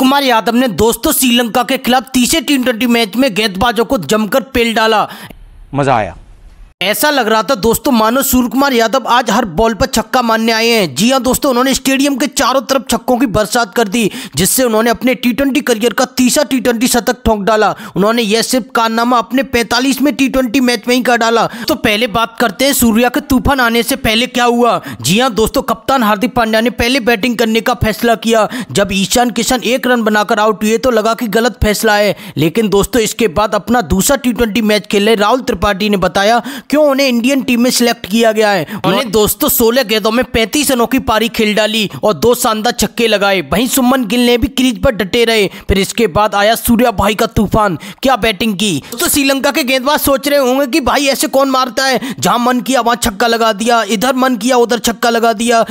कुमार यादव ने दोस्तों श्रीलंका के खिलाफ तीसरे टी ट्वेंटी मैच में गेंदबाजों को जमकर पेल डाला मजा आया ऐसा लग रहा था दोस्तों मानो सूर्य कुमार यादव आज हर बॉल पर छक्का मारने आए हैं जी हाँ दोस्तों उन्होंने स्टेडियम के चारों तरफ छक्कों की बरसात कर दी जिससे उन्होंने अपने टी करियर का तीसरा टी शतक ठोंक डाला उन्होंने यह सिर्फ कारनामा अपने में टी मैच में ही कर डाला तो पहले बात करते हैं सूर्या के तूफान आने से पहले क्या हुआ जी हाँ दोस्तों कप्तान हार्दिक पांड्या ने पहले बैटिंग करने का फैसला किया जब ईशान किशन एक रन बनाकर आउट हुए तो लगा की गलत फैसला है लेकिन दोस्तों इसके बाद अपना दूसरा टी मैच खेले राहुल त्रिपाठी ने बताया क्यों उन्हें इंडियन टीम में सिलेक्ट किया गया है उन्हें दोस्तों सोलह गेंदों में पैंतीस रनों की पारी खेल डाली और दो शानदार छक्के लगाए वहीं सुमन गिल ने भी क्रीज पर डटे रहे फिर इसके बाद आया सूर्या भाई का तूफान क्या बैटिंग की तो श्रीलंका के गेंदबाज सोच रहे होंगे की भाई ऐसे कौन मारता है जहां मन किया वहां छक्का लगा दिया इधर मन किया उधर छक्का लगा दिया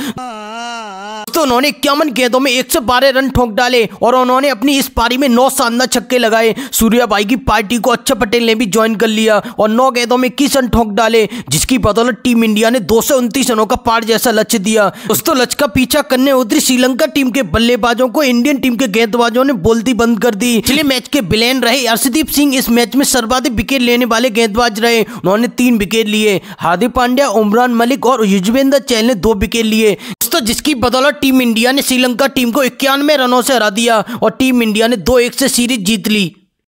तो उन्होंने इक्यावन गेंदों में एक रन ठोक डाले और उन्होंने अपनी इस पारी में नौ शानदार छक्के लगाए सूर्या भाई की पार्टी को अच्छा पटेल ने भी ज्वाइन कर लिया और नौ गेंदों में इक्कीस रन ठोक डाले जिसकी बदौलत टीम इंडिया ने दो रनों का पार जैसा लक्ष्य दिया दोस्तों लक्ष्य का पीछा करने उतरी श्रीलंका टीम के बल्लेबाजों को इंडियन टीम के गेंदबाजों ने बोलती बंद कर दी पिछले मैच के बिलेन रहे अर्षदीप सिंह इस मैच में सर्वाधिक विकेट लेने वाले गेंदबाज रहे उन्होंने तीन विकेट लिए हार्दिक पांड्या उमरान मलिक और युजवेंद्र चहल ने दो विकेट लिए दोस्तों जिसकी बदौलत टीम इंडिया ने श्रीलंका टीम को इक्यानवे रनों से हरा दिया और टीम इंडिया ने दो एक से सीरीज जीत ली